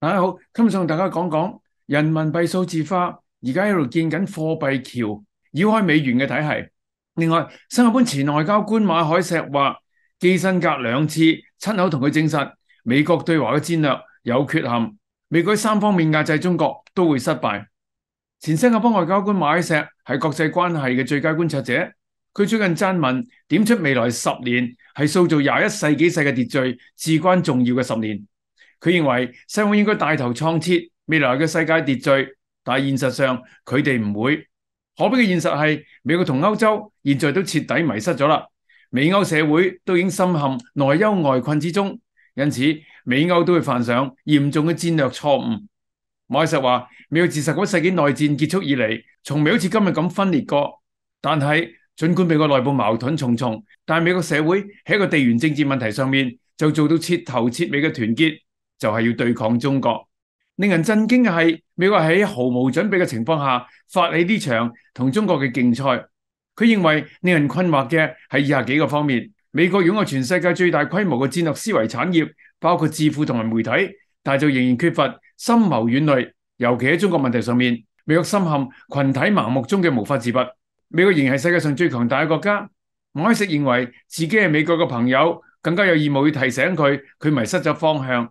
大家好，今日想同大家讲讲人民币数字化，而家喺度建紧货币桥，绕开美元嘅体系。另外，新加坡前外交官马海石话，基辛格两次亲口同佢证实，美国对华嘅战略有缺陷，美国三方面压制中国都会失败。前新加坡外交官马海石系国际关系嘅最佳观察者，佢最近撰文点出未来十年系塑造廿一世纪世界秩序至关重要嘅十年。佢认为西方应该带头创设未来嘅世界秩序，但系现实上佢哋唔会。可悲嘅现实系美国同欧洲现在都彻底迷失咗啦，美欧社会都已经深陷内忧外困之中，因此美欧都会犯上严重嘅战略错误。老实话，美国自十九世纪内战结束以嚟，从未好似今日咁分裂过。但系尽管美国内部矛盾重重，但系美国社会喺一个地缘政治问题上面就做到彻头彻尾嘅团结。就係要對抗中國。令人震驚嘅係，美國喺毫無準備嘅情況下發起呢場同中國嘅競賽。佢認為令人困惑嘅係下幾個方面。美國擁有全世界最大規模嘅戰略思維產業，包括智库同埋媒體，但就仍然缺乏深謀遠虑，尤其喺中國問題上面，美國深陷群體盲目中嘅無法自拔。美國仍係世界上最強大嘅國家。我一直認為自己係美國嘅朋友，更加有義务去提醒佢，佢迷失咗方向。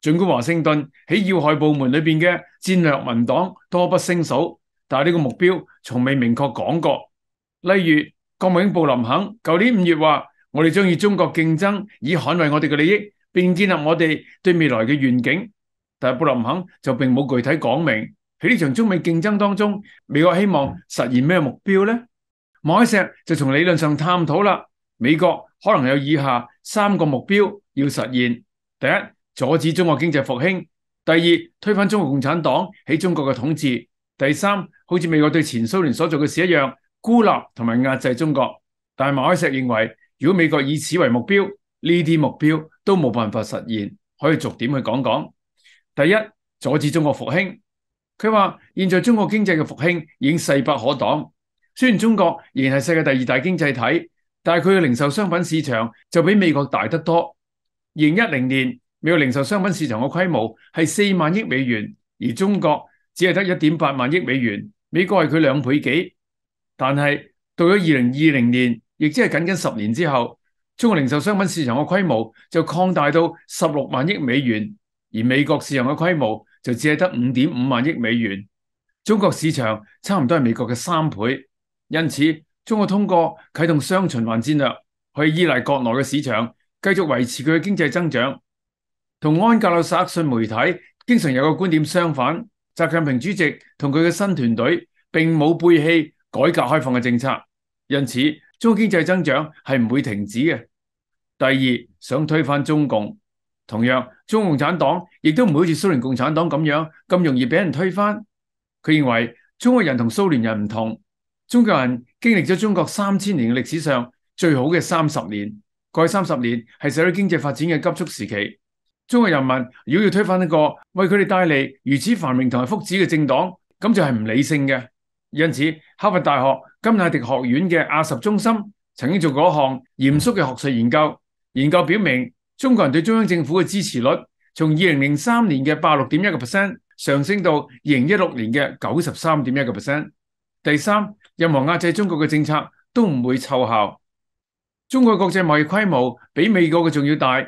尽管华盛顿喺要害部门里边嘅战略民档多不胜数，但系呢个目标从未明确讲过。例如，国务卿布林肯旧年五月话：，我哋将与中国竞争，以捍卫我哋嘅利益，并建立我哋对未来嘅愿景。但系布林肯就并冇具体讲明喺呢场中美竞争当中，美国希望实现咩目标咧？王海石就从理论上探讨啦，美国可能有以下三个目标要实现：，第一。阻止中国经济复兴，第二推翻中国共产党喺中国嘅统治，第三好似美国对前苏联所做嘅事一样，孤立同埋压制中国。但马开石认为，如果美国以此为目标，呢啲目标都冇办法实现。可以逐点去讲讲。第一，阻止中国复兴。佢话现在中国经济嘅复兴已经势不可挡。虽然中国仍然系世界第二大经济体，但系佢嘅零售商品市场就比美国大得多。二零一零年。美国零售商品市场嘅规模系四万亿美元，而中国只系得一点八万亿美元。美国系佢两倍几，但系到咗二零二零年，亦即系仅仅十年之后，中国零售商品市场嘅规模就扩大到十六万亿美元，而美国市场嘅规模就只系得五点五万亿美元。中国市场差唔多系美国嘅三倍，因此中国通过启动双循环战略，去依赖国内嘅市场，继续维持佢嘅经济增长。同安格洛萨克逊媒体经常有个观点相反，习近平主席同佢嘅新团队并冇背弃改革开放嘅政策，因此中经济增长系唔会停止嘅。第二，想推翻中共，同样中共产党亦都唔好似苏联共产党咁样咁容易俾人推翻。佢认为中国人同苏联人唔同，中国人经历咗中国三千年嘅历史上最好嘅三十年，过去三十年系社会经济发展嘅急速时期。中國人民如果要推翻一個為佢哋帶嚟如此繁榮同埋福祉嘅政黨，咁就係唔理性嘅。因此，哈佛大學金乃迪學院嘅亞十中心曾經做過一項嚴肅嘅學術研究，研究表明中國人對中央政府嘅支持率從二零零三年嘅八六點一個 percent 上升到二零一六年嘅九十三點一個 percent。第三，任何壓制中國嘅政策都唔會奏效。中國國際貿易規模比美國嘅仲要大。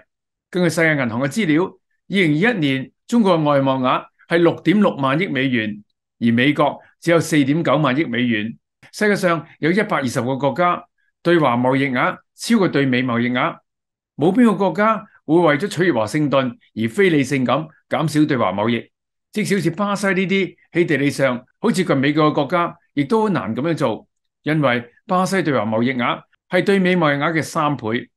根據世界銀行嘅資料，二零二一年中國嘅外貿額係六點六萬億美元，而美國只有四點九萬億美元。世界上有一百二十個國家對華貿易額超過對美貿易額，冇邊個國家會為咗取悦華盛頓而非理性咁減少對華貿易？即使好似巴西呢啲喺地理上好似近美國嘅國家，亦都難咁樣做，因為巴西對華貿易額係對美貿易額嘅三倍。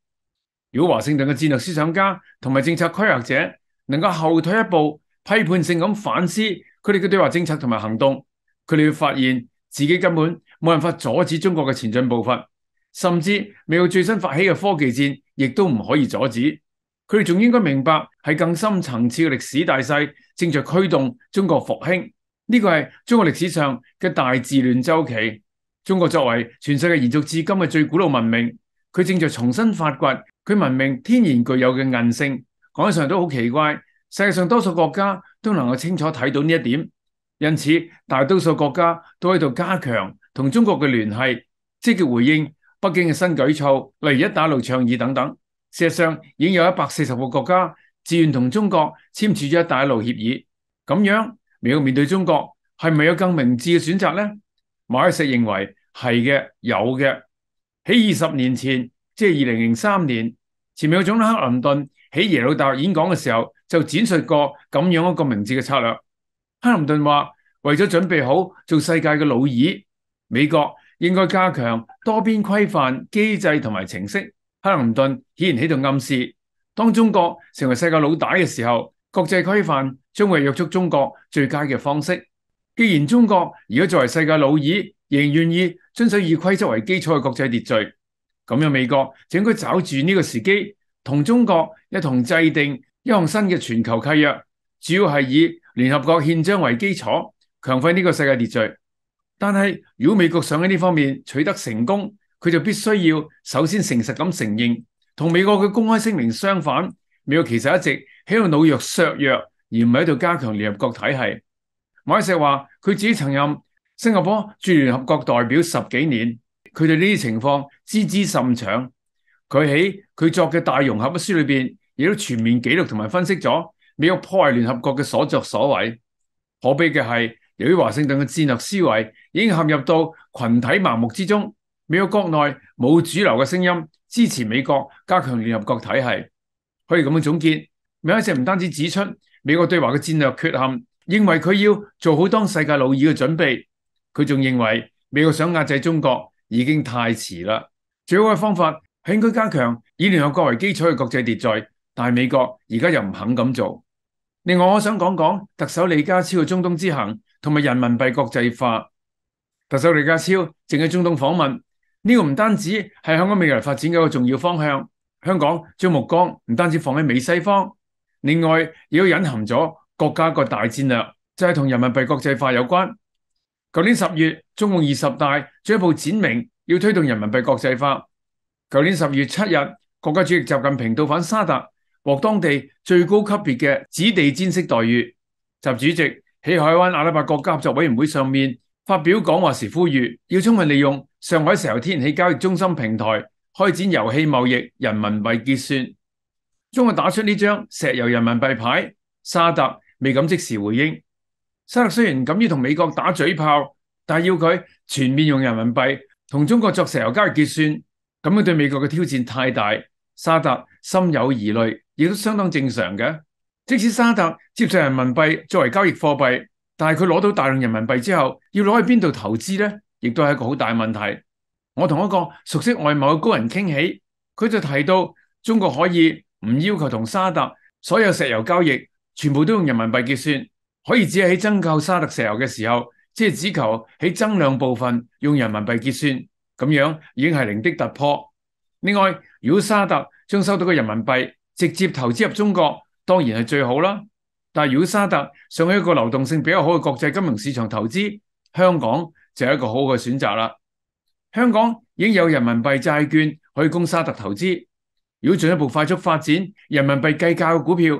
如果華盛頓嘅戰略思想家同埋政策規劃者能夠後退一步，批判性咁反思佢哋嘅對華政策同埋行動，佢哋會發現自己根本冇辦法阻止中國嘅前進步伐，甚至美国最新發起嘅科技戰亦都唔可以阻止。佢哋仲應該明白喺更深层次嘅歷史大勢正在驅動中國復興。呢個係中國歷史上嘅大自亂周期。中國作為全世界延續至今嘅最古老文明。佢正在重新發掘佢文明天然具有嘅韌性，講起上都好奇怪。世界上多數國家都能夠清楚睇到呢一點，因此大多數國家都喺度加強同中國嘅聯繫，積極回應北京嘅新舉措，例如一帶一路倡議等等。事實上已經有一百四十個國家志願同中國簽署咗一带一路協議。咁樣美要面對中國係咪有更明智嘅選擇呢？馬克石認為係嘅，有嘅。喺二十年前，即系二零零三年，前面有总统克林顿喺耶鲁大学演讲嘅时候，就展述过咁样一个明智嘅策略。克林顿话：为咗准备好做世界嘅老二，美国应该加强多边规范机制同埋程式。克林顿显然喺度暗示，当中国成为世界老大嘅时候，国际规范将会约束中国最佳嘅方式。既然中国如果作为世界老二，仍愿意。遵守以规则为基础嘅国际秩序，咁样美国就应该找住呢个时机，同中国一同制定一项新嘅全球契约，主要系以联合国宪章为基础，强化呢个世界秩序。但系如果美国想喺呢方面取得成功，佢就必须要首先诚实咁承认，同美国嘅公开声明相反，美国其实一直喺度懦弱削弱，而唔喺度加强联合国体系。马石话佢自己曾任。新加坡驻联合国代表十几年，佢哋呢啲情况知之甚详。佢喺佢作嘅《大融合》嘅书里边，亦都全面记录同埋分析咗美国破坏联合国嘅所作所为。可悲嘅系，由于华盛顿嘅战略思维已经陷入到群体盲目之中，美国国内冇主流嘅声音支持美国加强联合国体系。可以咁样总结，美一谢唔单止指出美国对华嘅战略缺陷，认为佢要做好当世界老二嘅准备。佢仲認為美國想壓制中國已經太遲啦，最好嘅方法係應該加強以聯合国為基礎嘅國際秩序，但係美國而家又唔肯咁做。另外，我想講講特首李家超嘅中東之行同埋人民幣國際化。特首李家超淨喺中東訪問，呢個唔單止係香港未來發展嘅一個重要方向，香港將目光唔單止放喺美西方，另外亦都隱含咗國家個大戰略，就係同人民幣國際化有關。旧年十月，中共二十大进一步展明要推动人民币国际化。旧年十月七日，国家主席习近平到访沙特，获当地最高级别嘅子地知式待遇。习主席喺海湾阿拉伯国家合作委员会上面发表讲话时，呼吁要充分利用上海石油天然气交易中心平台开展油气贸易人民币结算，中国打出呢张石油人民币牌，沙特未敢即时回应。沙特虽然唔敢于同美国打嘴炮，但系要佢全面用人民币同中国作石油交易结算，咁样对美国嘅挑战太大，沙特心有疑虑，亦都相当正常嘅。即使沙特接受人民币作为交易货币，但系佢攞到大量人民币之后，要攞去边度投资呢？亦都系一个好大问题。我同一个熟悉外贸嘅高人倾起，佢就提到中国可以唔要求同沙特所有石油交易全部都用人民币结算。可以只系喺增购沙特石油嘅时候，即系只求喺增量部分用人民币结算咁样，已经系零的突破。另外，如果沙特将收到嘅人民币直接投资入中国，当然系最好啦。但如果沙特想喺一个流动性比较好嘅国际金融市场投资，香港就系一个好嘅选择啦。香港已经有人民币债券可以供沙特投资。如果进一步快速发展人民币计价嘅股票。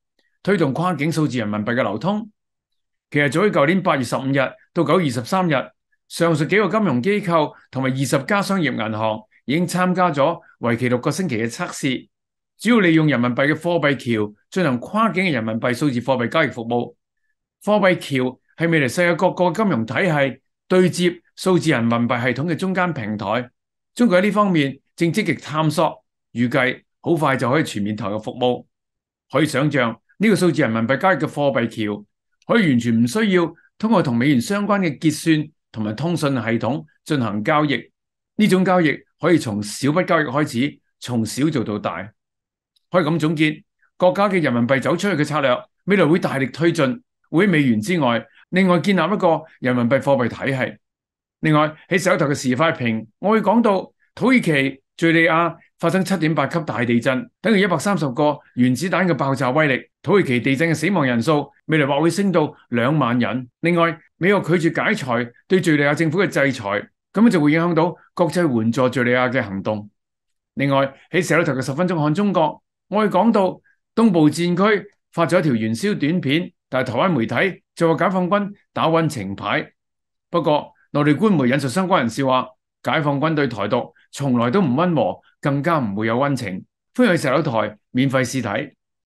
推动跨境数字人民币嘅流通，其实早于旧年八月十五日到九月二十三日，上述几个金融机构同埋二十家商业银行已经参加咗为期六个星期嘅测试，主要利用人民币嘅货币桥进行跨境嘅人民币数字货币交易服务。货币桥系未来世界各个金融体系对接数字人民币系统嘅中间平台。中国喺呢方面正积极探索，预计好快就可以全面投入服务，可以想象。呢個數字人民幣交易嘅貨幣橋，可以完全唔需要通過同美元相關嘅結算同埋通讯系統進行交易。呢種交易可以從小筆交易開始，從小做到大。可以咁總結，國家嘅人民幣走出去嘅策略，未來會大力推進，會美元之外，另外建立一個人民幣貨幣體系。另外喺手頭嘅示块平，我會講到土耳其、敘利亞。发生七点八级大地震，等于一百三十个原子弹嘅爆炸威力。土耳其地震嘅死亡人数未来或会升到两万人。另外，美国拒绝解除对叙利亚政府嘅制裁，咁就会影响到国际援助叙利亚嘅行动。另外，喺社头嘅十分钟看中国，我哋讲到东部战区发咗条元宵短片，但系台湾媒体就话解放军打温情牌。不过内地官媒引述相关人士话，解放军对台独从来都唔温和。更加唔会有温情。欢迎去石榴台免费试睇。